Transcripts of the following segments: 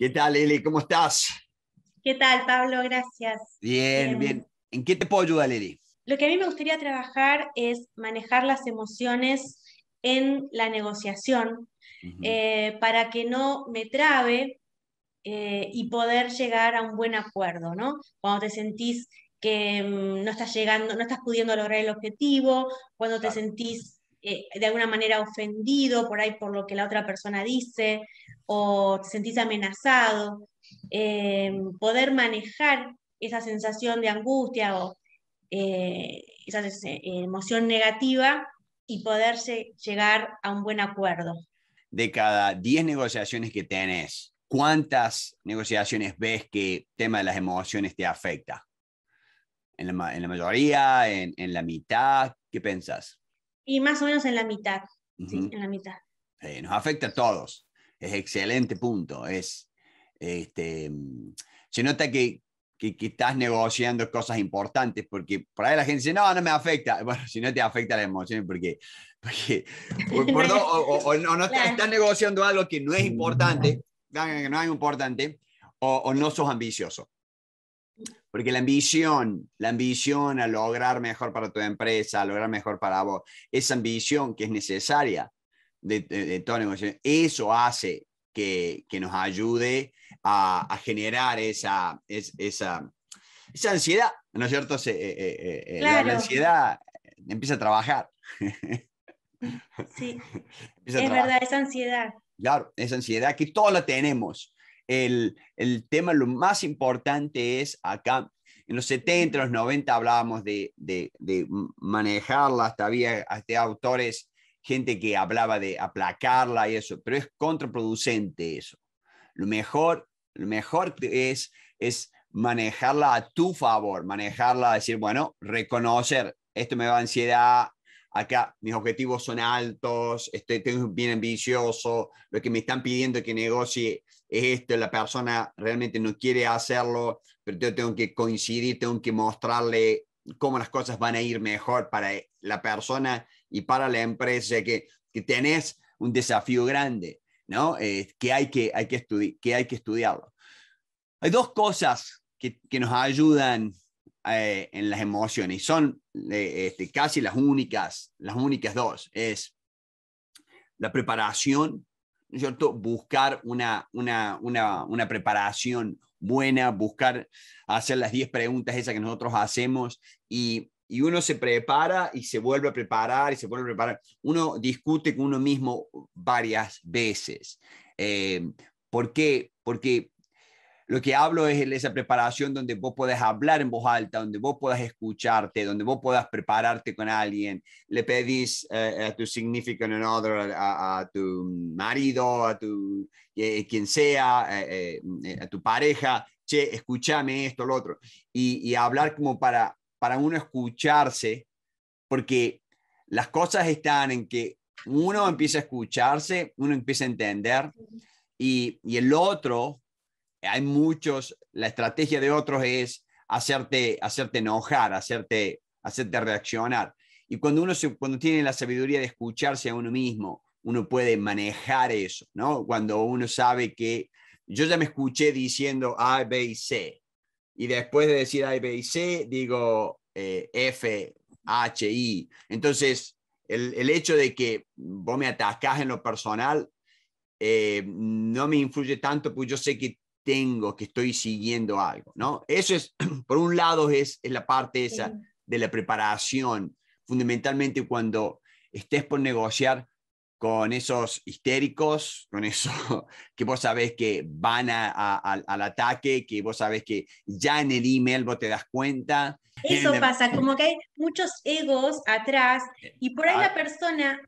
¿Qué tal, Lili? ¿Cómo estás? ¿Qué tal, Pablo? Gracias. Bien, bien. ¿En qué te puedo ayudar, Lili? Lo que a mí me gustaría trabajar es manejar las emociones en la negociación eh, para que no me trabe eh, y poder llegar a un buen acuerdo, ¿no? Cuando te sentís que mm, no estás llegando, no estás pudiendo lograr el objetivo, cuando te sentís eh, de alguna manera ofendido por ahí por lo que la otra persona dice o te sentís amenazado. Eh, poder manejar esa sensación de angustia o eh, esa emoción negativa y poderse llegar a un buen acuerdo. De cada 10 negociaciones que tenés, ¿cuántas negociaciones ves que el tema de las emociones te afecta? ¿En la, mayoría? En, en, la mitad? ¿Qué pensás? Y más o menos en la mitad. Sí, en la mitad. nos afecta a todos. Es excelente punto. Es, este, se nota que, que, estás negociando cosas importantes, porque por ahí la gente dice, no, no me afecta. Bueno, si no te afecta la emoción, porque, porque o, no, estás negociando algo que no es importante, que no es importante, o no sos ambicioso. Porque la ambición, la ambición a lograr mejor para tu empresa, a lograr mejor para vos, esa ambición que es necesaria de, de, de toda eso hace que, que nos ayude a, generar esa, esa, esa, ansiedad, ¿no es cierto? Eh, eh, eh, la ansiedad empieza a trabajar. Sí, es verdad, esa ansiedad. Claro, esa ansiedad que todos la tenemos el, el, tema, lo más importante es acá, en los 70, los 90 hablábamos de, de, de manejarla, hasta había autores, gente que hablaba de aplacarla y eso, pero es contraproducente eso. Lo mejor, lo mejor es, es manejarla a tu favor, manejarla, decir, bueno, reconocer, esto me da ansiedad, acá mis objetivos son altos, estoy, estoy bien ambicioso, lo que me están pidiendo que negocie es esto, la persona realmente no quiere hacerlo, pero yo tengo que coincidir, tengo que mostrarle cómo las cosas van a ir mejor para la persona y para la empresa, que, que tenés un desafío grande, ¿no? Eh, que, hay que, hay que, que hay que estudiarlo. Hay dos cosas que, que nos ayudan eh, en las emociones y son eh, este, casi las únicas, las únicas dos. Es la preparación cierto? Buscar una, una, una, una preparación buena, buscar hacer las 10 preguntas esas que nosotros hacemos y, y, uno se prepara y se vuelve a preparar y se vuelve a preparar. Uno discute con uno mismo varias veces. Eh, ¿Por qué? Porque lo que hablo es esa preparación donde vos podés hablar en voz alta, donde vos podés escucharte, donde vos podés prepararte con alguien. Le pedís eh, a tu significant other, a, a, tu marido, a tu eh, eh, quien sea, a tu pareja, che, escúchame esto, lo otro. Y, y, hablar como para, para uno escucharse, porque las cosas están en que uno empieza a escucharse, uno empieza a entender y, y el otro hay muchos, la estrategia de otros es hacerte, hacerte enojar, hacerte, hacerte reaccionar. Y cuando uno se, cuando tiene la sabiduría de escucharse a uno mismo, uno puede manejar eso, ¿no? Cuando uno sabe que yo ya me escuché diciendo A, B y C, y después de decir A, B y C, digo eh, F, H, I. Entonces, el, hecho de que vos me atacás en lo personal eh, no me influye tanto, pues yo sé que tengo, que estoy siguiendo algo, ¿no? Eso es, por un lado, es, la parte esa de la preparación, fundamentalmente cuando estés por negociar con esos histéricos, con eso que vos sabés que van al, ataque, que vos sabés que ya en el email vos te das cuenta. Eso pasa, como que hay muchos egos atrás y por ahí la ah. persona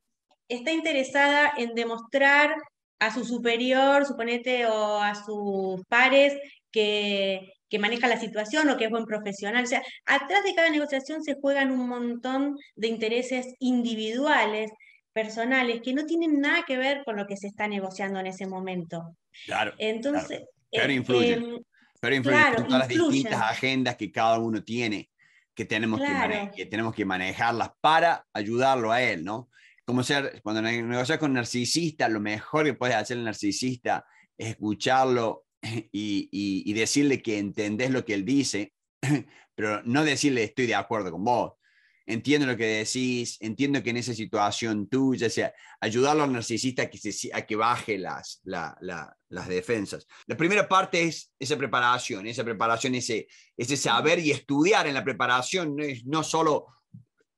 está interesada en demostrar a su superior, suponete, o a sus pares que, que maneja la situación o que es buen profesional. O sea, atrás de cada negociación se juegan un montón de intereses individuales, personales, que no tienen nada que ver con lo que se está negociando en ese momento. Claro. Entonces. Claro. Pero este, influye. pero influye todas las distintas agendas que cada uno tiene, que tenemos, que, que tenemos que manejarlas para ayudarlo a él, ¿no? como ser, cuando negocias con un narcisista, lo mejor que puedes hacer el narcisista es escucharlo y, decirle que entendés lo que él dice, pero no decirle estoy de acuerdo con vos. Entiendo lo que decís, entiendo que en esa situación tuya, o sea, ayudarlo al narcisista a que, que baje las, las defensas. La primera parte es esa preparación, esa preparación, ese, ese saber y estudiar en la preparación, no es no solo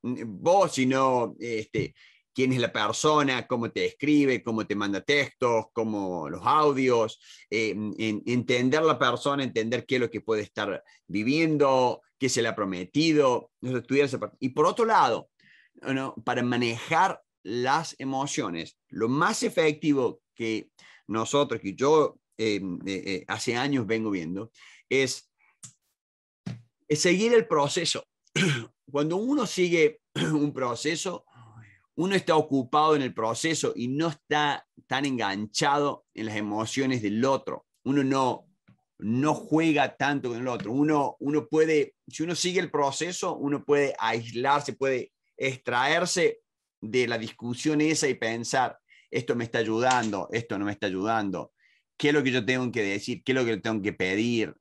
mm, vos, sino este, quién es la persona, cómo te escribe, cómo te manda textos, cómo los audios, eh, entender la persona, entender qué es lo que puede estar viviendo, qué se le ha prometido, Y por otro lado, para manejar las emociones, lo más efectivo que nosotros, que yo eh, eh, hace años vengo viendo, es, es seguir el proceso. Cuando uno sigue un proceso, uno está ocupado en el proceso y no está tan enganchado en las emociones del otro. Uno no, no juega tanto con el otro. Uno, uno puede, si uno sigue el proceso, uno puede aislarse, puede extraerse de la discusión esa y pensar, esto me está ayudando, esto no me está ayudando, qué es lo que yo tengo que decir, qué es lo que tengo que pedir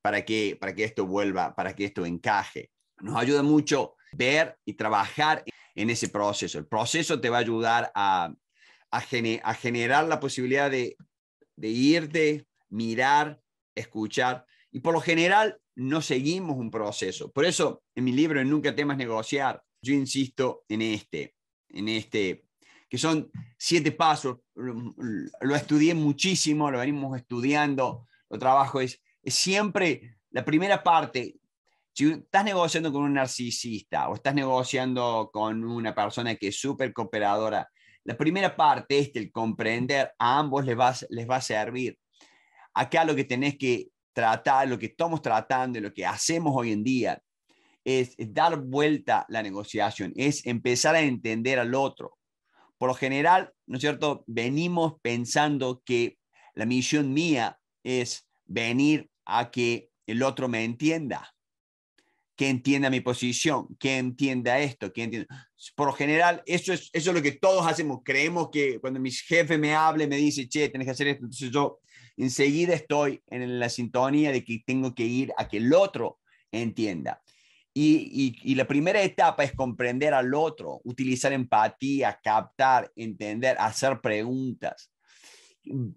para que, para que esto vuelva, para que esto encaje. Nos ayuda mucho ver y trabajar en ese proceso. El proceso te va a ayudar a, a, a generar la posibilidad de, de irte, mirar, escuchar. Y por lo general no seguimos un proceso. Por eso en mi libro, en Nunca temas negociar, yo insisto en este, en este que son siete pasos. Lo estudié muchísimo, lo venimos estudiando, lo trabajo es siempre la primera parte si estás negociando con un narcisista o estás negociando con una persona que es súper cooperadora, la primera parte, es el comprender, a ambos les va, les va a servir. Acá lo que tenés que tratar, lo que estamos tratando y lo que hacemos hoy en día es dar vuelta la negociación, es empezar a entender al otro. Por lo general, ¿no es cierto? Venimos pensando que la misión mía es venir a que el otro me entienda que entienda mi posición, que entienda esto, que entienda. Por lo general, eso es, eso lo que todos hacemos. Creemos que cuando mi jefe me hable, me dice, che, tenés que hacer esto. Entonces yo enseguida estoy en la sintonía de que tengo que ir a que el otro entienda. Y, y, y la primera etapa es comprender al otro, utilizar empatía, captar, entender, hacer preguntas.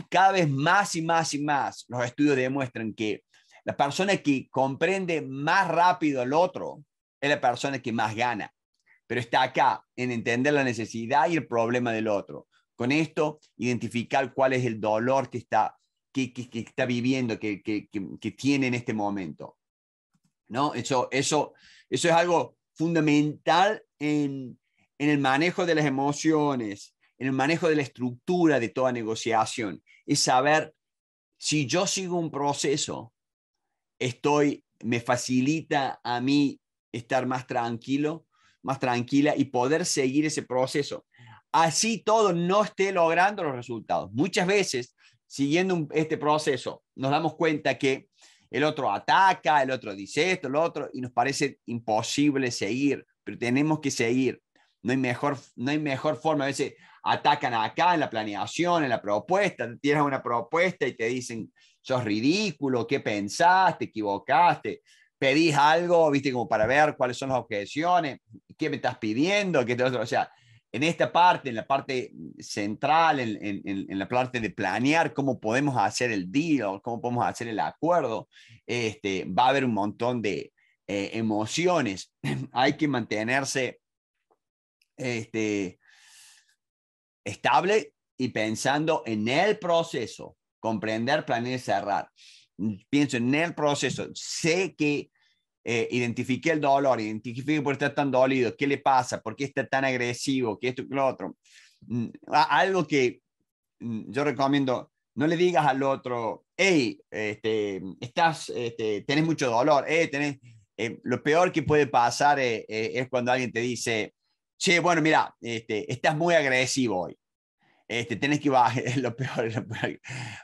Cada vez más y más y más los estudios demuestran que la persona que comprende más rápido al otro es la persona que más gana, pero está acá en entender la necesidad y el problema del otro. Con esto, identificar cuál es el dolor que está, que, está viviendo, que, tiene en este momento. ¿No? Eso, eso, eso es algo fundamental en, en el manejo de las emociones, en el manejo de la estructura de toda negociación, es saber si yo sigo un proceso estoy, me facilita a mí estar más tranquilo, más tranquila y poder seguir ese proceso. Así todo no esté logrando los resultados. Muchas veces, siguiendo este proceso, nos damos cuenta que el otro ataca, el otro dice esto, el otro, y nos parece imposible seguir, pero tenemos que seguir. No hay mejor, no hay mejor forma. A veces atacan acá en la planeación, en la propuesta, tienes una propuesta y te dicen, sos ridículo, ¿qué pensaste? ¿Equivocaste? ¿Pedís algo, viste, como para ver cuáles son las objeciones? ¿Qué me estás pidiendo? ¿Qué te... O sea, en esta parte, en la parte central, en, la parte de planear cómo podemos hacer el deal, cómo podemos hacer el acuerdo, este, va a haber un montón de eh, emociones. Hay que mantenerse este, estable y pensando en el proceso, comprender, planear y cerrar. Pienso en el proceso. Sé que eh, identifiqué el dolor, identifiqué por qué tan dolido, qué le pasa, por qué está tan agresivo, qué esto, que lo otro. Mm, algo que mm, yo recomiendo, no le digas al otro, hey, este, estás, este, tenés mucho dolor, eh, eh, lo peor que puede pasar eh, es cuando alguien te dice, che, bueno, mira, este, estás muy agresivo hoy este, tenés que bajar, es lo peor,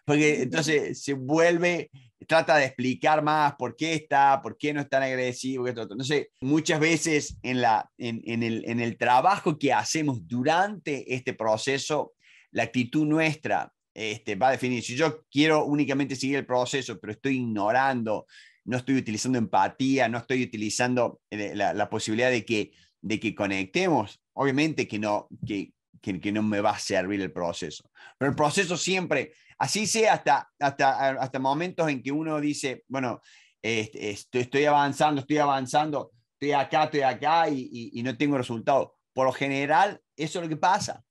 Porque entonces se vuelve, trata de explicar más por qué está, por qué no es tan agresivo, Entonces, muchas veces en, la, en, el, en el trabajo que hacemos durante este proceso, la actitud nuestra este, va a definir. Si yo quiero únicamente seguir el proceso, pero estoy ignorando, no estoy utilizando empatía, no estoy utilizando eh, la, la posibilidad de que, de que conectemos, obviamente que no, que, que, no me va a servir el proceso. Pero el proceso siempre, así sea hasta, hasta, hasta momentos en que uno dice, bueno, este, estoy, avanzando, estoy avanzando, estoy acá, estoy acá y, no tengo resultado. Por lo general, eso es lo que pasa.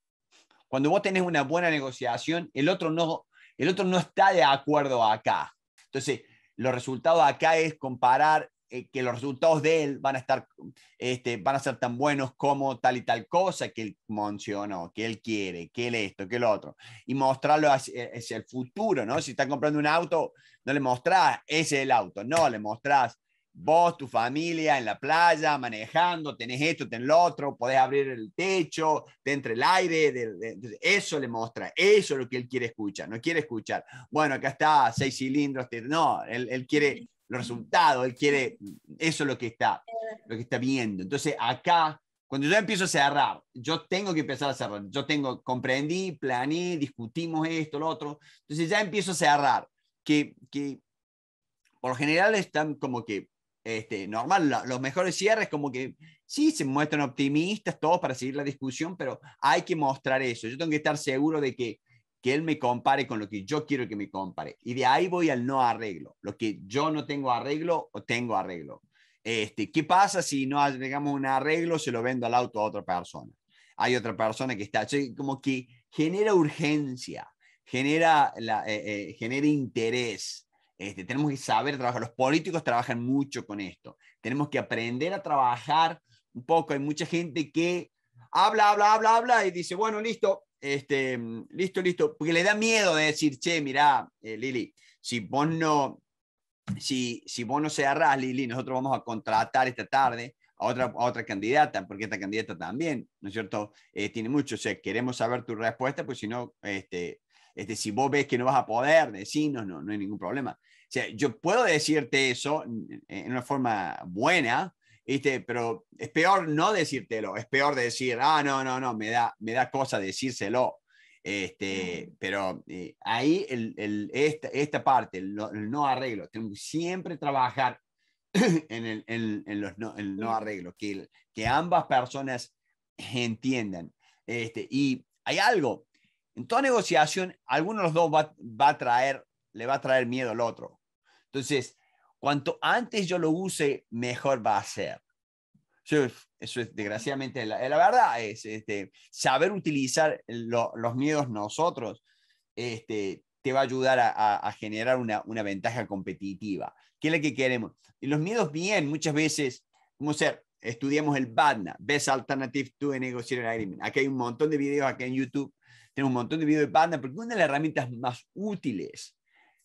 Cuando vos tenés una buena negociación, el otro no, el otro no está de acuerdo acá. Entonces, los resultados acá es comparar eh, que los resultados de él van a estar, este, van a ser tan buenos como tal y tal cosa que él mencionó, que él quiere, que él esto, que el otro, y mostrarlo hacia, el futuro, ¿no? Si está comprando un auto, no le mostrás, ese es el auto, no, le mostrás vos, tu familia, en la playa, manejando, tenés esto, tenés lo otro, podés abrir el techo, te entre el aire, de, eso le muestra, eso es lo que él quiere escuchar, no quiere escuchar, bueno, acá está, seis cilindros, no, él, él quiere resultado, él quiere, eso es lo que está, lo que está viendo. Entonces acá, cuando yo empiezo a cerrar, yo tengo que empezar a cerrar, yo tengo, comprendí, planeé, discutimos esto, lo otro, entonces ya empiezo a cerrar, que, que por lo general están como que, este, normal, los mejores cierres como que sí, se muestran optimistas todos para seguir la discusión, pero hay que mostrar eso. Yo tengo que estar seguro de que que él me compare con lo que yo quiero que me compare. Y de ahí voy al no arreglo, lo que yo no tengo arreglo o tengo arreglo. Este, ¿Qué pasa si no agregamos un arreglo, se lo vendo al auto a otra persona? Hay otra persona que está, como que genera urgencia, genera, la, eh, eh, genera interés. Este, tenemos que saber trabajar. Los políticos trabajan mucho con esto. Tenemos que aprender a trabajar un poco. Hay mucha gente que habla, habla, habla, habla y dice, bueno, listo, este, mm, listo, listo, porque le da miedo de decir, che, mirá, eh, Lili, si vos no, si, si vos no Lili, nosotros vamos a contratar esta tarde a otra, otra candidata, porque esta candidata también, ¿no es cierto? Eh, tiene mucho, o sea, queremos saber tu respuesta, pues si no, este, este, si vos ves que no vas a poder, decirnos, no, no hay ningún problema. O sea, yo puedo decirte eso mm, en una forma buena, pero es peor no decírtelo, es peor decir, ah, no, no, no, me da, me da cosa decírselo. Este, Pero eh, ahí esta, parte, el no, arreglo, tengo siempre trabajar en, el, en, los no, arreglo, que, que ambas personas entiendan. Este, y hay algo, en toda negociación, alguno de los dos va, a traer, le va a traer miedo al otro. Entonces, Cuanto antes yo lo use, mejor va a ser. Eso es, desgraciadamente la, verdad, es este, saber utilizar los miedos nosotros este, te va a ayudar a, generar una, ventaja competitiva, ¿Qué es lo que queremos. Y los miedos bien, muchas veces, como ser, estudiamos el BADNA, Best Alternative to a Negotiation Agreement. Aquí hay un montón de videos, aquí en YouTube, tenemos un montón de videos de BADNA, porque una de las herramientas más útiles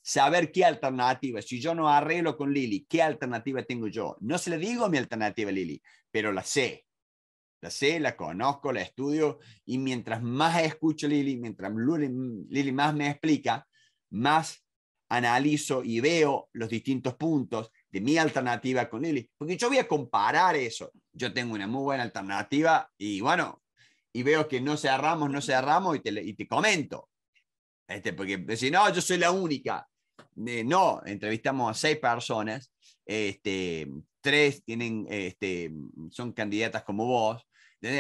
saber qué alternativa. Si yo no arreglo con Lili, ¿qué alternativa tengo yo? No se le digo mi alternativa a Lili, pero la sé. La sé, la conozco, la estudio y mientras más escucho a Lili, mientras Lili más me explica, más analizo y veo los distintos puntos de mi alternativa con Lili, porque yo voy a comparar eso. Yo tengo una muy buena alternativa y bueno, y veo que no cerramos, no cerramos y te, y te comento. Este, porque decir, no, yo soy la única. Eh, no, entrevistamos a seis personas, este, tres tienen, este, son candidatas como vos.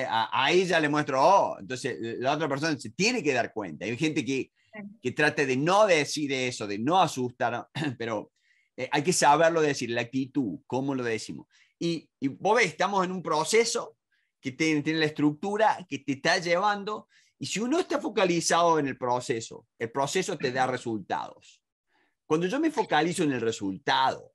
A, ella le muestro, oh, entonces la otra persona se tiene que dar cuenta. Hay gente que, que trate de no decir eso, de no asustar, pero eh, hay que saberlo decir, la actitud, cómo lo decimos. Y, y vos ves, estamos en un proceso que tiene, tiene la estructura que te está llevando y si uno está focalizado en el proceso, el proceso te da resultados. Cuando yo me focalizo en el resultado,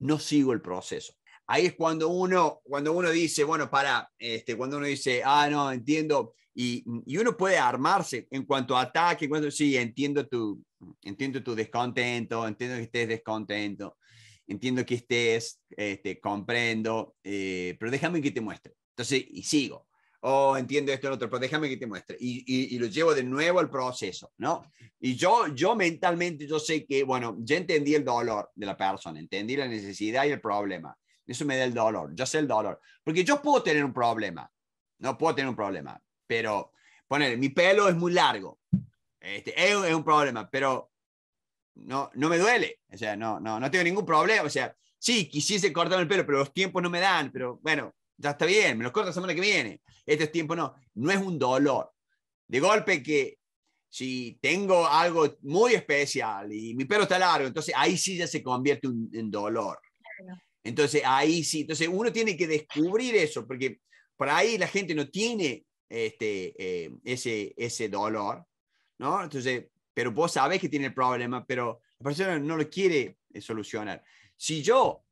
no sigo el proceso. Ahí es cuando uno, cuando uno dice, bueno, para, este, cuando uno dice, ah, no, entiendo, y, uno puede armarse en cuanto a ataque, cuando sí, entiendo tu, entiendo tu descontento, entiendo que estés descontento, entiendo que estés, este, comprendo, eh, pero déjame que te muestre. Entonces, y sigo oh, entiendo esto en otro, pero déjame que te muestre. Y, y, lo llevo de nuevo al proceso, ¿no? Y yo, yo mentalmente, yo sé que, bueno, ya entendí el dolor de la persona, entendí la necesidad y el problema. Eso me da el dolor, yo sé el dolor. Porque yo puedo tener un problema, no puedo tener un problema, pero poner, mi pelo es muy largo, este, es, un problema, pero no, no me duele, o sea, no, no, no tengo ningún problema, o sea, sí, quisiese cortarme el pelo, pero los tiempos no me dan, pero bueno, ya está bien, me los corto la semana que viene. Este es tiempo, no, no es un dolor. De golpe que si tengo algo muy especial y mi pelo está largo, entonces ahí sí ya se convierte en dolor. Entonces ahí sí, entonces uno tiene que descubrir eso, porque por ahí la gente no tiene este, eh, ese, ese dolor, ¿no? Entonces, pero vos sabés que tiene el problema, pero la persona no lo quiere eh, solucionar. Si yo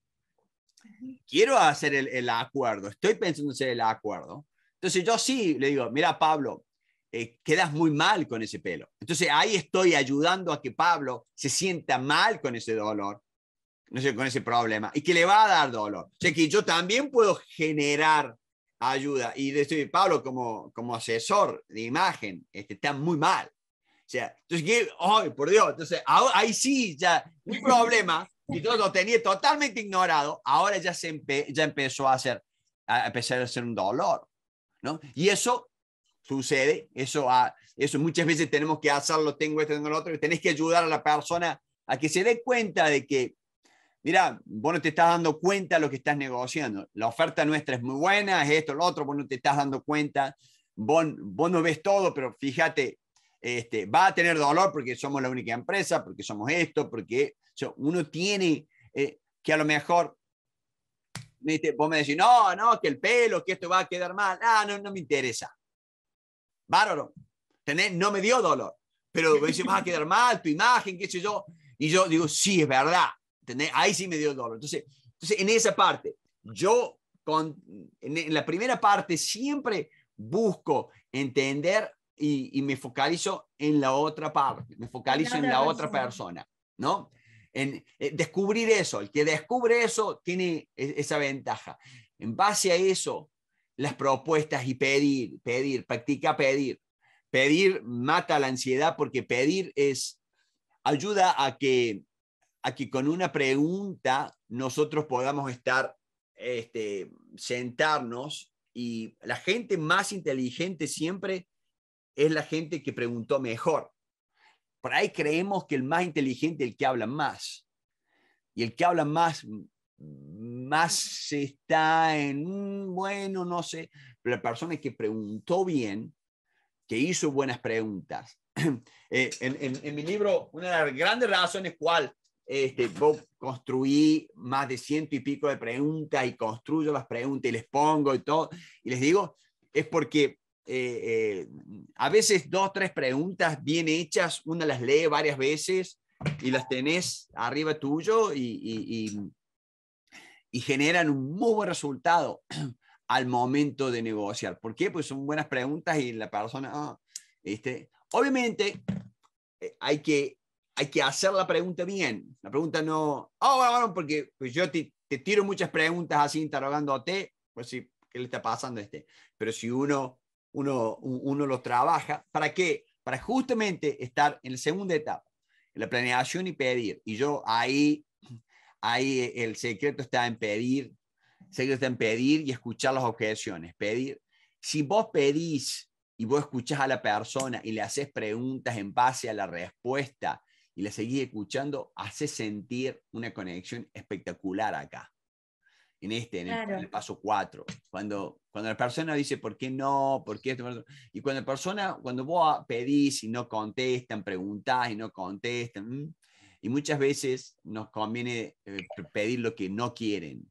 quiero hacer el, acuerdo, estoy pensando en hacer el acuerdo. Entonces yo sí le digo, mira Pablo, eh, quedas muy mal con ese pelo. Entonces ahí estoy ayudando a que Pablo se sienta mal con ese dolor, no sé, con ese problema, y que le va a dar dolor. O sea que yo también puedo generar ayuda. Y decir, Pablo como, como asesor de imagen, este, está muy mal. O sea, entonces, ay, por Dios, entonces ahí sí, ya, un problema y todo lo tenía totalmente ignorado, ahora ya, se ya empezó a, hacer, a empezar a ser un dolor. ¿no? Y eso sucede, eso, a, eso muchas veces tenemos que hacerlo, tengo esto, tengo lo otro, tenés que ayudar a la persona a que se dé cuenta de que, mira, vos no te estás dando cuenta de lo que estás negociando, la oferta nuestra es muy buena, es esto, lo otro, vos no te estás dando cuenta, vos, vos no ves todo, pero fíjate, este, va a tener dolor porque somos la única empresa, porque somos esto, porque uno tiene eh, que a lo mejor, vos me decís, no, no, que el pelo, que esto va a quedar mal, ah, no, no me interesa. Bárbaro, ¿Tenés? no me dio dolor, pero me dice, va a quedar mal, tu imagen, qué sé yo. Y yo digo, sí, es verdad, ahí sí me dio dolor. Entonces, entonces en esa parte, yo con, en, la primera parte siempre busco entender y, me focalizo en la otra parte, me focalizo en la otra persona, ¿no? en eh, descubrir eso. El que descubre eso tiene e-, esa ventaja. En base a eso, las propuestas y pedir, pedir, practica pedir. Pedir mata la ansiedad porque pedir es, ayuda a que, que con una pregunta nosotros podamos estar, este, sentarnos y la gente más inteligente siempre es la gente que preguntó mejor. Por ahí creemos que el más inteligente es el que habla más. Y el que habla más, más está en, bueno, no sé, pero la persona que preguntó bien, que hizo buenas preguntas. Eh, en, mi libro, una de las grandes razones cual este, construí más de ciento y pico de preguntas y construyo las preguntas y les pongo y todo, y les digo, es porque eh, eh, a veces dos, tres preguntas bien hechas, una las lee varias veces y las tenés arriba tuyo y, y, generan un muy buen resultado al momento de negociar. ¿Por qué? Pues son buenas preguntas y la persona, ah, este, obviamente eh, hay que, hay que hacer la pregunta bien. La pregunta no, ah, porque pues yo te, te, tiro muchas preguntas así interrogando interrogándote, pues sí, ¿qué le está pasando a este? Pero si uno uno, lo trabaja. ¿Para qué? Para justamente estar en la segunda etapa, en la planeación y pedir. Y yo ahí, ahí el secreto está en pedir, el secreto está en pedir y escuchar las objeciones. Pedir. Si vos pedís y vos escuchás a la persona y le haces preguntas en base a la respuesta y le seguís escuchando, hace sentir una conexión espectacular acá en este, en, el, paso 4. Cuando, cuando la persona dice, ¿por qué no? ¿Por qué esto? Y cuando la persona, cuando vos pedís y no contestan, preguntás y no contestan, mm, y muchas veces nos conviene eh, pedir lo que no quieren.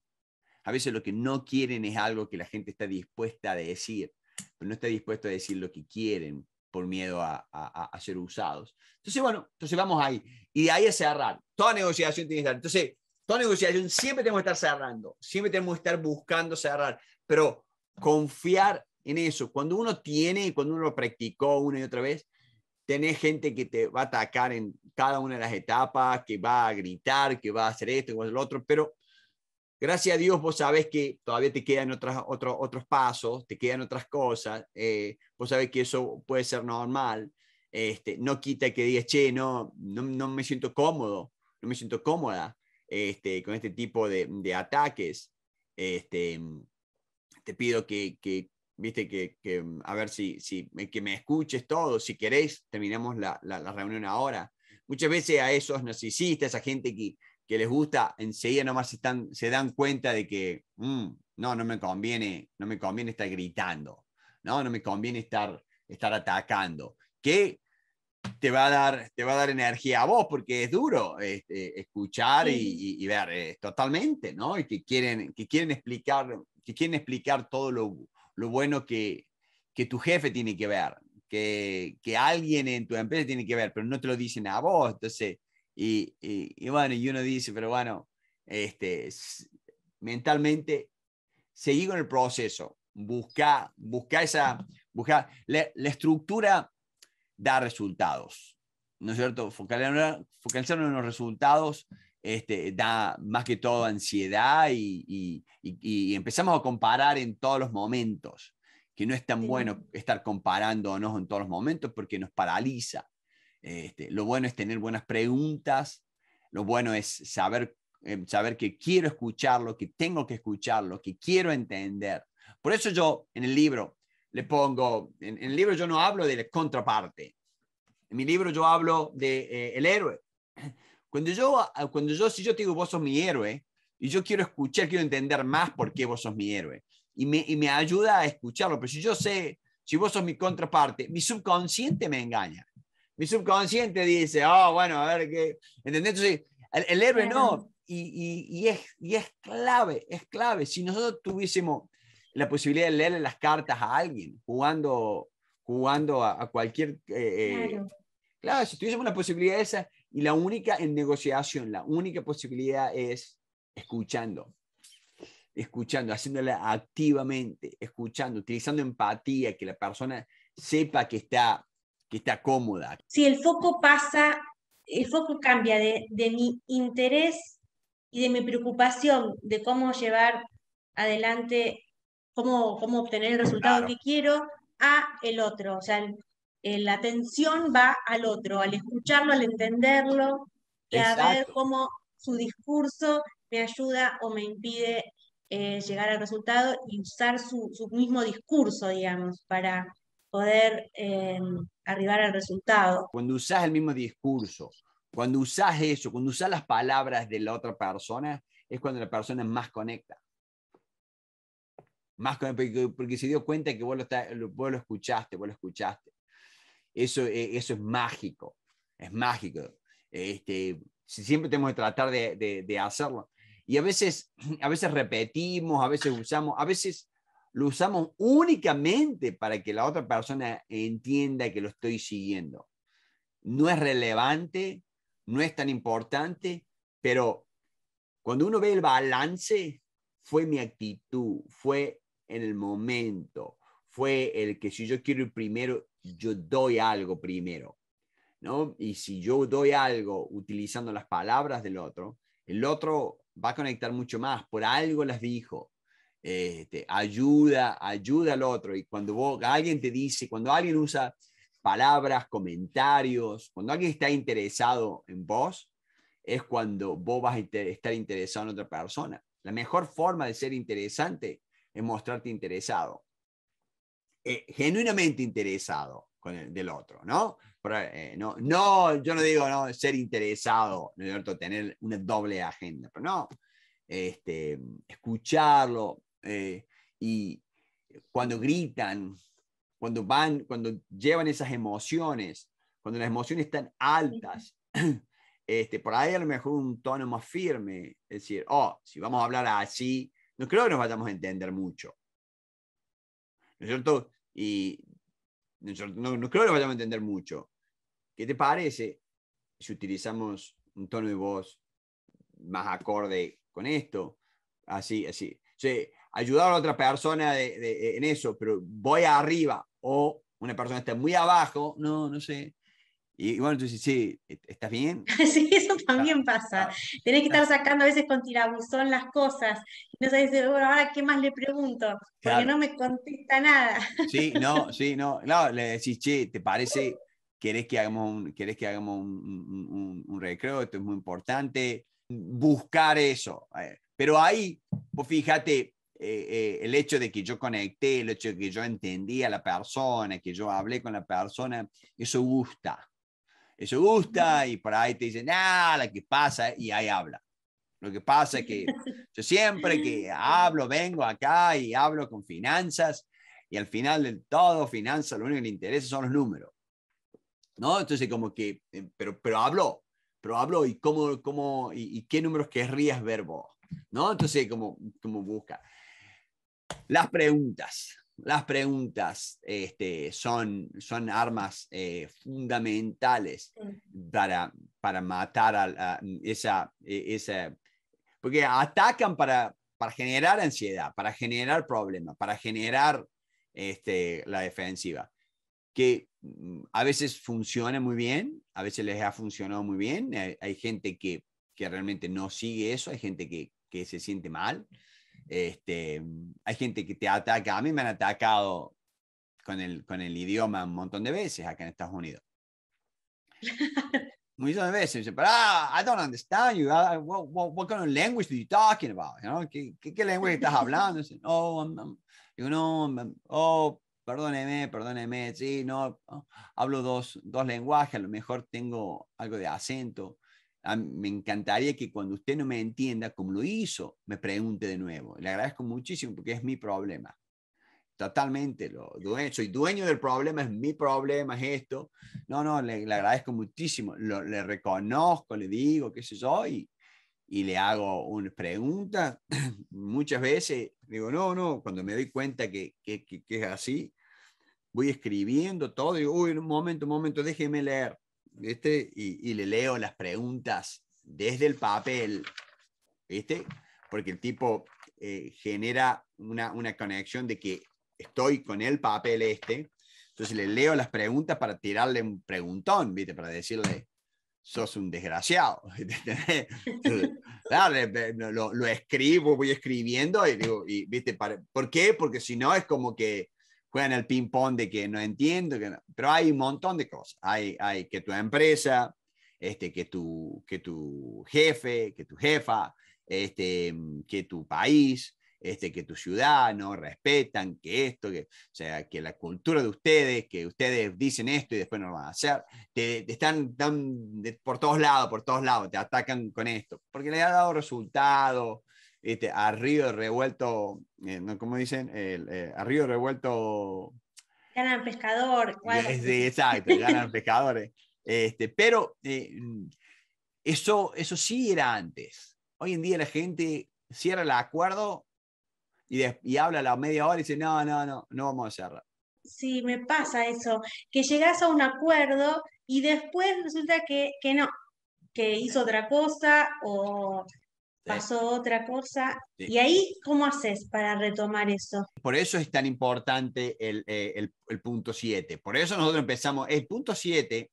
A veces lo que no quieren es algo que la gente está dispuesta a decir, pero no está dispuesta a decir lo que quieren por miedo a, a, a, ser usados. Entonces, bueno, entonces vamos ahí. Y de ahí a cerrar. Toda negociación tiene que estar. Entonces, negociación siempre tenemos que estar cerrando, siempre tenemos que estar buscando cerrar, pero confiar en eso. Cuando uno tiene y cuando uno lo practicó una y otra vez, tenés gente que te va a atacar en cada una de las etapas, que va a gritar, que va a hacer esto, que va a hacer lo otro, pero gracias a Dios vos sabes que todavía te quedan otras, otros otros pasos, te quedan otras cosas, eh, vos sabés que eso puede ser normal, este, no quita que digas, che, no, no me siento cómodo, no me siento cómoda, este, con este tipo de, ataques. Este, te pido que, viste, que, mm, a ver si, que me escuches todo, si queréis terminamos la, reunión ahora. Muchas veces a esos narcisistas, a gente que, que les gusta, enseguida nomás están, se dan cuenta de que mm, no, no me conviene, no me conviene estar gritando, no, no me conviene estar, estar atacando. Que te va a dar, te va a dar energía a vos, porque es duro este, escuchar y, ver eh, totalmente, ¿no? Y que quieren, que quieren explicar, que quieren explicar todo lo, bueno que, que tu jefe tiene que ver, que, que, alguien en tu empresa tiene que ver, pero no te lo dicen a vos, entonces, y, y, bueno, y uno dice, pero bueno, este, mentalmente, seguí con el proceso, busca, busca esa, busca, la, la estructura da resultados. ¿No es cierto? Focalizar en los resultados este, da más que todo ansiedad y, empezamos a comparar en todos los momentos, que no es tan bueno estar comparándonos en todos los momentos porque nos paraliza. Este, lo bueno es tener buenas preguntas, lo bueno es saber, eh, saber que quiero escuchar, lo que tengo que escuchar, lo que quiero entender. Por eso yo en el libro le pongo, en, el libro yo no hablo de la contraparte, en mi libro yo hablo del de, eh, el héroe. Cuando yo, cuando yo, si yo digo, vos sos mi héroe, y yo quiero escuchar, quiero entender más por qué vos sos mi héroe, y me, y me ayuda a escucharlo, pero si yo sé, si vos sos mi contraparte, mi subconsciente me engaña. Mi subconsciente dice, oh, bueno, a ver qué. ¿Entendés? Entonces, el, el héroe no. Y, y, y, es, y es clave, es clave. Si nosotros tuviésemos la posibilidad de leerle las cartas a alguien jugando, jugando a, cualquier... Eh, eh, claro. claro. si tuviésemos la posibilidad esa, y la única en negociación, la única posibilidad es escuchando, escuchando, haciéndola activamente, escuchando, utilizando empatía, que la persona sepa que está, que está cómoda. Si el foco pasa, el foco cambia de, de mi interés y de mi preocupación de cómo llevar adelante cómo, cómo obtener el resultado que quiero, a el otro. O sea, eh, la atención va al otro, al escucharlo, al entenderlo, a ver cómo su discurso me ayuda o me impide eh, llegar al resultado y usar su, su mismo discurso, digamos, para poder eh, arribar al resultado. Cuando usas el mismo discurso, cuando usas eso, cuando usas las palabras de la otra persona, es cuando la persona más conecta. Más porque, porque se dio cuenta que vos lo, está, vos escuchaste, vos lo escuchaste. Eso, e, eso es mágico, es mágico. Este, siempre tenemos que tratar de, de, de, hacerlo. Y a veces, a veces repetimos, a veces usamos, a veces lo usamos únicamente para que la otra persona entienda que lo estoy siguiendo. No es relevante, no es tan importante, pero cuando uno ve el balance, fue mi actitud, fue en el momento. Fue el que si yo quiero ir primero, yo doy algo primero. ¿no? Y si yo doy algo utilizando las palabras del otro, el otro va a conectar mucho más. Por algo las dijo. Este, ayuda, ayuda al otro. Y cuando vos, alguien te dice, cuando alguien usa palabras, comentarios, cuando alguien está interesado en vos, es cuando vos vas a estar interesado en otra persona. La mejor forma de ser interesante en mostrarte interesado. Eh, genuinamente interesado con el, del otro, ¿no? Eh, ¿no? No, yo no digo no, ser interesado, ¿no es cierto? Tener una doble agenda, pero no. Este, escucharlo eh, y cuando gritan, cuando van, cuando llevan esas emociones, cuando las emociones están altas, este, por ahí a lo mejor un tono más firme, es decir, oh, si vamos a hablar así, no creo que nos vayamos a entender mucho. ¿No cierto? Y no, creo que nos vayamos a entender mucho. ¿Qué te parece si utilizamos un tono de voz más acorde con esto? Así, así. se ayudar a otra persona en eso, pero voy arriba o una persona está muy abajo, no, no sé. Y bueno, tú dices, sí, e, ¿estás bien? sí, eso también pasa. Tenés que estar sacando a veces con tirabuzón las cosas. Y no bueno, ahora qué más le pregunto, porque no me contesta nada. sí, no, sí, no. claro le decís, che, ¿te parece? ¿Querés que hagamos un, que hagamos un, recreo? Esto es muy importante. Buscar eso. Eh, pero ahí, pues fíjate, eh, eh, el hecho de que yo conecté, el hecho de que yo entendí a la persona, que yo hablé con la persona, eso gusta eso gusta, y por ahí te dicen, ah, la que pasa, y ahí habla. Lo que pasa es que yo siempre que hablo, vengo acá y hablo con finanzas, y al final del todo, finanzas, lo único que le interesa son los números. ¿No? Entonces, como que, eh, pero, pero habló, pero hablo y cómo, cómo, y, qué números querrías ver vos, ¿no? Entonces, como, como busca. Las preguntas. Las preguntas este, son, armas eh, fundamentales para, matar e, esa, porque atacan para, generar ansiedad, para generar problemas, para generar este, la defensiva, que mm, a veces funciona muy bien, a veces les ha funcionado muy bien, eh, hay, gente que, realmente no sigue eso, hay gente que se siente mal, este, hay gente que te ataca, a mí me han atacado con el, con el idioma un montón de veces acá en Estados Unidos. de veces, pero ah, I don't understand you. Ah, what, kind of language are you talking about? ¿Qué, qué, lenguaje estás hablando? oh, oh, perdóneme, perdóneme, sí, no, oh, hablo dos, dos lenguajes, a lo mejor tengo algo de acento me encantaría que cuando usted no me entienda como lo hizo, me pregunte de nuevo. Le agradezco muchísimo porque es mi problema. Totalmente, lo, soy dueño del problema, es mi problema, es esto. No, no, le, agradezco muchísimo, lo, le reconozco, le digo, que sé yo, y, le hago una pregunta. Muchas veces digo, no, no, cuando me doy cuenta que, es así, voy escribiendo todo, y digo, uy, un momento, un momento, déjeme leer. Y, le leo las preguntas desde el papel, este Porque el tipo eh, genera una, conexión de que estoy con el papel este, entonces le leo las preguntas para tirarle un preguntón, ¿viste? Para decirle, sos un desgraciado. lo, escribo, voy escribiendo y y, ¿viste? ¿Por qué? Porque si no es como que juegan el ping-pong de que no entiendo, que pero hay un montón de cosas. Hay, hay que tu empresa, este, que, tu, que tu jefe, que tu jefa, este, mm, que tu país, este, que tu ciudad no respetan, que esto, que, o sea, que la cultura de ustedes, que ustedes dicen esto y después no lo van a hacer, te, te están, por todos lados, por todos lados, te atacan con esto, porque le ha dado resultado, este, a río revuelto, eh, ¿cómo dicen? El, eh, a río revuelto... Ganan pescador. exacto, ganan pescadores. Este, pero eh, eso, eso sí era antes. Hoy en día la gente cierra el acuerdo y, y habla a la media hora y dice, no, no, no, no vamos a cerrar. Sí, me pasa eso, que llegas a un acuerdo y después resulta que, que no, que hizo otra cosa o pasó otra cosa. ¿Y ahí cómo haces para retomar eso? Por eso es tan importante el, eh, punto 7. Por eso nosotros empezamos. El punto 7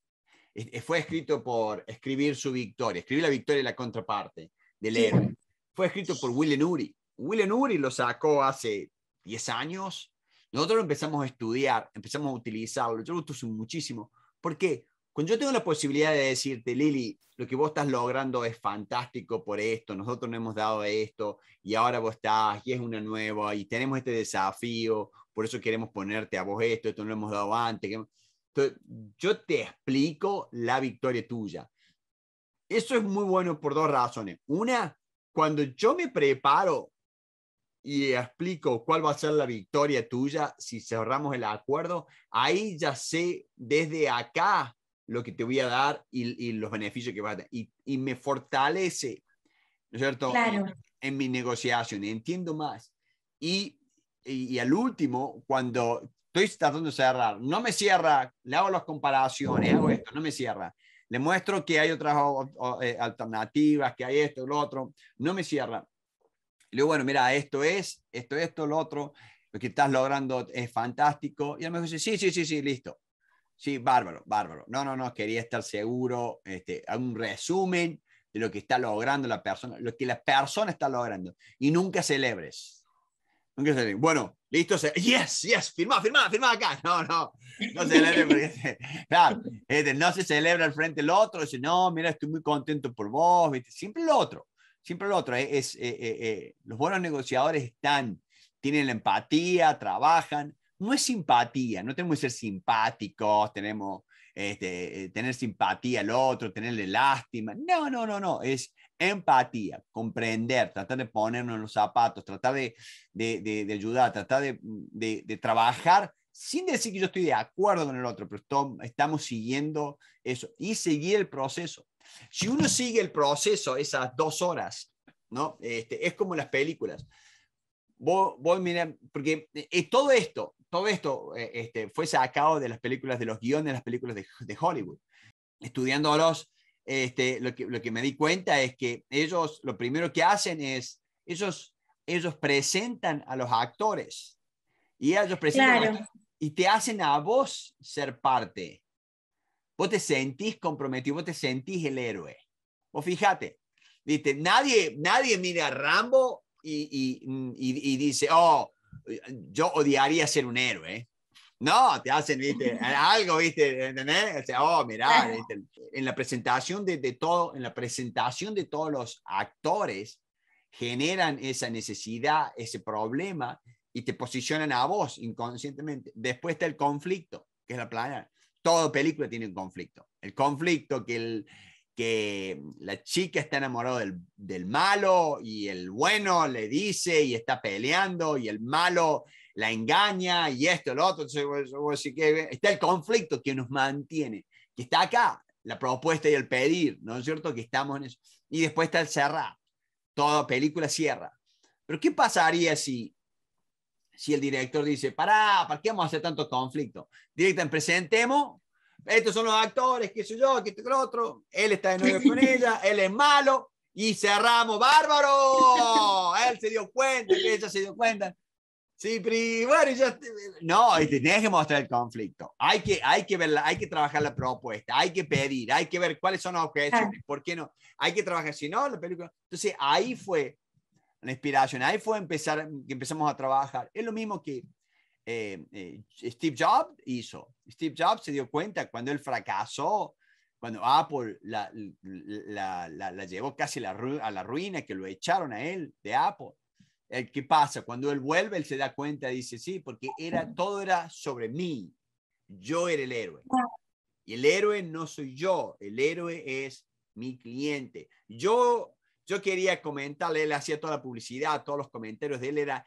fue escrito por escribir su victoria, escribir la victoria y la contraparte de leer Fue escrito por William Uri. William Uri lo sacó hace 10 años. Nosotros lo empezamos a estudiar, empezamos a utilizarlo. Yo lo uso muchísimo. ¿Por qué? Cuando yo tengo la posibilidad de decirte, Lili, lo que vos estás logrando es fantástico por esto, nosotros no hemos dado esto y ahora vos estás y es una nueva y tenemos este desafío, por eso queremos ponerte a vos esto, esto no lo hemos dado antes. yo te explico la victoria tuya. Eso es muy bueno por dos razones. Una, cuando yo me preparo y explico cuál va a ser la victoria tuya si cerramos el acuerdo, ahí ya sé desde acá lo que te voy a dar y, los beneficios que vas a tener. Y, me fortalece, ¿no es cierto? En, mi negociación, entiendo más. Y, al último, cuando estoy tratando de cerrar, no me cierra, le hago las comparaciones, hago esto, no me cierra. Le muestro que hay otras eh, alternativas, que hay esto, lo otro, no me cierra. Le digo, bueno, mira, esto es, esto, esto, lo otro, lo que estás logrando es fantástico. Y a lo mejor dice, sí, sí, sí, sí, listo. Sí, bárbaro, bárbaro. No, no, no, quería estar seguro, este, un resumen de lo que está logrando la persona, lo que la persona está logrando. Y nunca celebres. Nunca celebres. Bueno, listo, yes, yes, firmá, firmá, firmá acá. No, no, no se... Este, claro, este, no se celebra al frente el otro, no, mira, estoy muy contento por vos, siempre el otro, siempre el otro. Eh, eh, eh, los buenos negociadores están, tienen la empatía, trabajan, no es simpatía, no tenemos que ser simpáticos, tenemos este, eh, tener simpatía al otro, tenerle lástima. No, no, no, no, es empatía, comprender, tratar de ponernos en los zapatos, tratar de, ayudar, tratar de, trabajar sin decir que yo estoy de acuerdo con el otro, pero estamos siguiendo eso y seguir el proceso. Si uno sigue el proceso, esas dos horas, ¿no? Este, es como las películas. Voy, voy a mirar, porque eh, eh, todo esto, todo esto eh, este, fue sacado de las películas, de los guiones de las películas de, Hollywood. Estudiándolos, este, lo, que, me di cuenta es que ellos lo primero que hacen es, ellos, ellos presentan a los actores y ellos presentan y te hacen a vos ser parte. Vos te sentís comprometido, vos te sentís el héroe. O fíjate, Nadie, nadie mira a Rambo y, y, y dice, oh, yo odiaría ser un héroe. No, te hacen, viste, algo, oh, viste, en la presentación de, todo, en la presentación de todos los actores, generan esa necesidad, ese problema, y te posicionan a vos inconscientemente. Después está el conflicto, que es la plana. Toda película tiene un conflicto. El conflicto que el, que la chica está enamorada del, malo y el bueno le dice y está peleando y el malo la engaña y esto, el otro. que está el conflicto que nos mantiene, que está acá, la propuesta y el pedir, ¿no es cierto? Que estamos en Y después está el cerrar. Toda película cierra. Pero ¿qué pasaría si, si el director dice, para, ¿para qué vamos a hacer tanto conflicto? Directa, presentemos estos son los actores, qué sé yo, qué el otro, él está de nuevo con ella, él es malo, y cerramos, bárbaro, él se dio cuenta, que ella se dio cuenta. Sí, pero no, tienes que mostrar el conflicto. Hay que, hay que verla, hay que trabajar la propuesta, hay que pedir, hay que ver cuáles son los objetivos, por qué no. Hay que trabajar, si no, la película. Entonces ahí fue la inspiración, ahí fue empezar, que empezamos a trabajar. Es lo mismo que eh, eh, Steve Jobs hizo. Steve Jobs se dio cuenta cuando él fracasó, cuando Apple la, llevó casi a la ruina, que lo echaron a él de Apple. Eh, ¿Qué pasa? Cuando él vuelve, él se da cuenta, dice, sí, porque era, todo era sobre mí. Yo era el héroe. Y el héroe no soy yo, el héroe es mi cliente. Yo, yo quería comentarle, él hacía toda la publicidad, todos los comentarios de él, era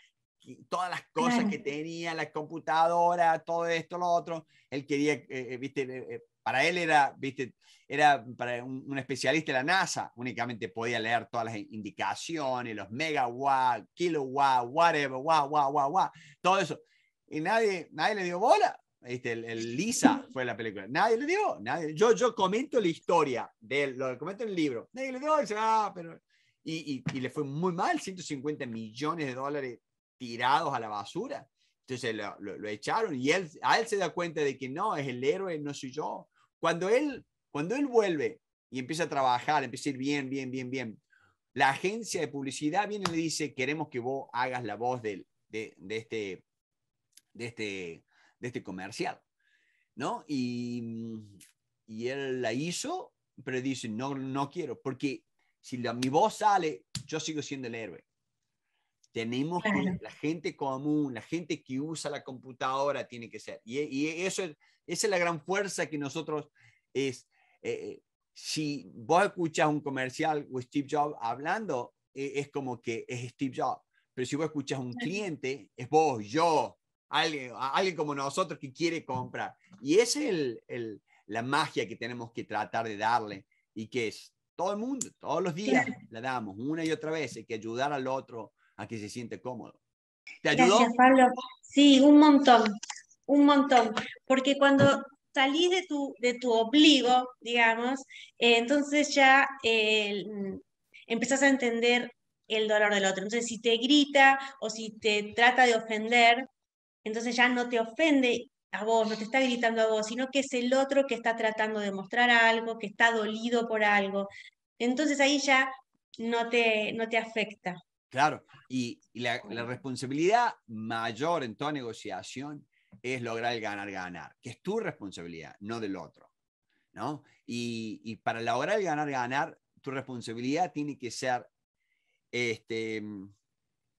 todas las cosas que tenía, la computadora, todo esto, lo otro. Él quería, eh, eh, viste, eh, para él era, viste, era para un, especialista de la NASA, únicamente podía leer todas las indicaciones, los megawatts, kilowatts, whatever, wow, wow, wow, wow. todo eso. Y nadie, nadie le dio bola. Viste, el, Lisa fue la película. Nadie le dio. Nadie, yo, yo comento la historia de él, lo comento en el libro. Nadie le dio. Ah, pero... y, y, y, le fue muy mal, 150 millones de dólares tirados a la basura. Entonces lo, echaron y él, a él se da cuenta de que no, es el héroe, no soy yo. Cuando él, cuando él vuelve y empieza a trabajar, empieza a ir bien, bien, bien, bien, la agencia de publicidad viene y le dice, queremos que vos hagas la voz de, este, de, este, de este comercial. ¿No? Y, y él la hizo, pero dice, no, no quiero, porque si la, mi voz sale, yo sigo siendo el héroe. Tenemos que la gente común, la gente que usa la computadora tiene que ser. Y, eso es, esa es la gran fuerza que nosotros es. Eh, si vos escuchas un comercial o Steve Jobs hablando, eh, es como que es Steve Jobs. Pero si vos escuchas un cliente, es vos, yo, alguien, como nosotros que quiere comprar. Y esa es el, el, la magia que tenemos que tratar de darle y que es todo el mundo, todos los días la damos una y otra vez, hay que ayudar al otro a que se siente cómodo. ¿Te ayudó? Gracias, Pablo. Sí, un montón, un montón. Porque cuando salís de tu, de tu obligo, digamos, eh, entonces ya eh, empezás a entender el dolor del otro. Entonces, si te grita o si te trata de ofender, entonces ya no te ofende a vos, no te está gritando a vos, sino que es el otro que está tratando de mostrar algo, que está dolido por algo. Entonces ahí ya no te, no te afecta. Claro, y, la, responsabilidad mayor en toda negociación es lograr el ganar-ganar, que es tu responsabilidad, no del otro. ¿no? Y, para lograr el ganar-ganar, tu responsabilidad tiene que ser este,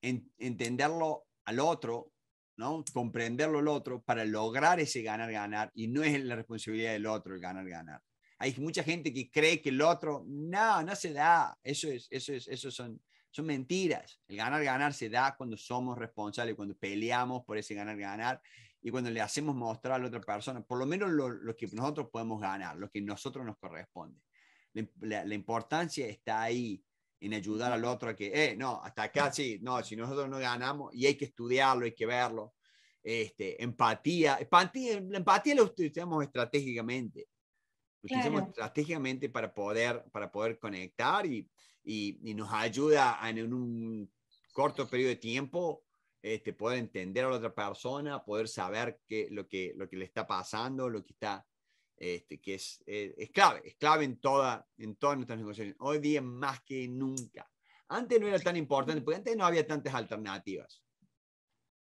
entenderlo al otro, ¿no? comprenderlo al otro para lograr ese ganar-ganar, y no es la responsabilidad del otro el ganar-ganar. Hay mucha gente que cree que el otro, no, no se da, eso, es, eso, es, eso son son mentiras. El ganar-ganar se da cuando somos responsables, cuando peleamos por ese ganar-ganar y cuando le hacemos mostrar a la otra persona, por lo menos lo, lo que nosotros podemos ganar, lo que a nosotros nos corresponde. La, importancia está ahí en ayudar al otro a que, eh, no, hasta acá sí, no, si nosotros no ganamos y hay que estudiarlo, hay que verlo. Este, empatía, empatía, la empatía la utilizamos estratégicamente, utilizamos estratégicamente para poder, para poder conectar y y, nos ayuda en un corto periodo de tiempo este, poder entender a la otra persona, poder saber qué, lo, que, lo que le está pasando, lo que está, este, que es, eh, es, clave, es clave en, toda, en todas nuestras negociaciones. Hoy día más que nunca. Antes no era tan importante, porque antes no había tantas alternativas.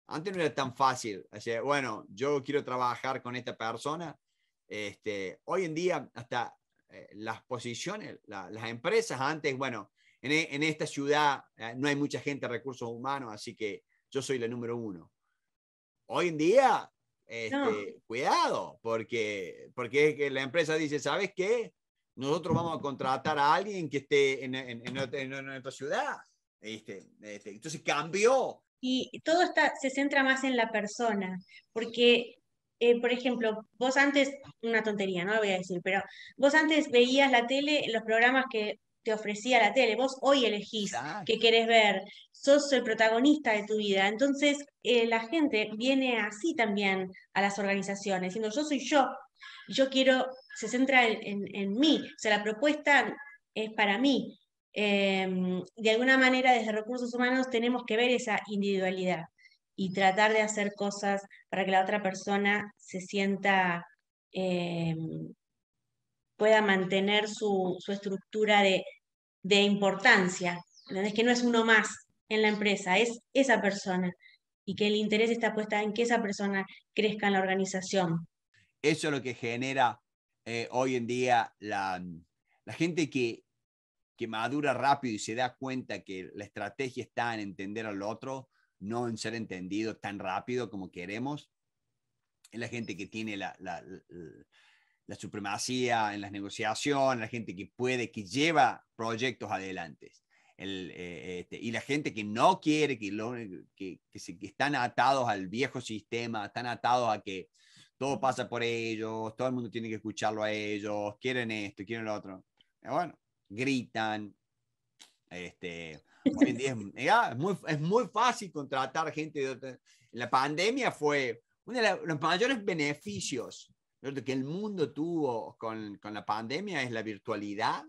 Antes no era tan fácil. O bueno, yo quiero trabajar con esta persona. Este, hoy en día, hasta eh, las posiciones, las empresas. Antes, bueno, en, e, en esta ciudad eh, no hay mucha gente de recursos humanos, así que yo soy la número uno. Hoy en día, este, cuidado, porque, porque que la empresa dice, ¿sabes qué? Nosotros vamos a contratar a alguien que esté en, en, nuestra ciudad. Este, entonces cambió. Y todo está, se centra más en la persona, porque eh, por ejemplo, vos antes, una tontería, no lo voy a decir, pero vos antes veías la tele, los programas que te ofrecía la tele, vos hoy elegís qué querés ver, sos el protagonista de tu vida. Entonces, eh, la gente viene así también a las organizaciones, diciendo yo soy yo, yo quiero, se centra en, mí, o sea, la propuesta es para mí. Em, de alguna manera, desde recursos humanos tenemos que ver esa individualidad y tratar de hacer cosas para que la otra persona se sienta, eh, pueda mantener su, su estructura de, de importancia. ¿entendés? Que no es uno más en la empresa, es esa persona y que el interés está puesta en que esa persona crezca en la organización. Eso es lo que genera eh, hoy en día la, la gente que, que madura rápido y se da cuenta que la estrategia está en entender al otro, no en ser entendido tan rápido como queremos. Es la gente que tiene la, supremacía en las negociaciones, la gente que puede, que lleva proyectos adelante. Eh, este, y la gente que no quiere, que, que, se, que, están atados al viejo sistema, están atados a que todo pasa por ellos, todo el mundo tiene que escucharlo a ellos, quieren esto, quieren lo otro. Eh, bueno, gritan, este, eh, ah, es, muy, es, muy, fácil contratar gente. De La pandemia fue uno de los mayores beneficios que el mundo tuvo con, con, la pandemia es la virtualidad,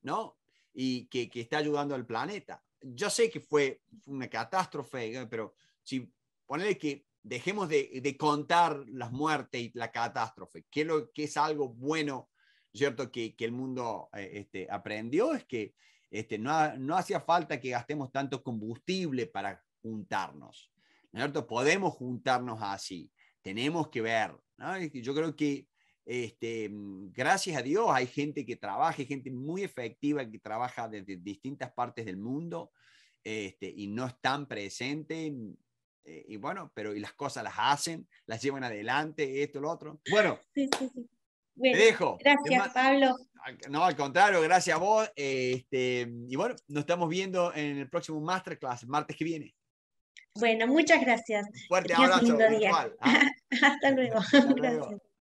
¿no? Y que, que, está ayudando al planeta. Yo sé que fue, una catástrofe, ¿eh? pero si ponerle que dejemos de, de, contar las muertes y la catástrofe, que, lo, que es algo bueno, ¿cierto? Que, que el mundo eh, este, aprendió es que este, no, no hacía falta que gastemos tanto combustible para juntarnos. ¿no cierto? Podemos juntarnos así. Tenemos que ver. ¿no? Yo creo que este, gracias a Dios hay gente que trabaja, gente muy efectiva que trabaja desde distintas partes del mundo este, y no están presentes. Eh, y bueno, pero y las cosas las hacen, las llevan adelante, esto, lo otro. Bueno, sí, sí, sí te dejo. Gracias, Pablo. No, al contrario, gracias a vos. Este, y bueno, nos estamos viendo en el próximo Masterclass, martes que viene. Bueno, muchas gracias. Un fuerte abrazo. ¿ah? Hasta luego. Gracias.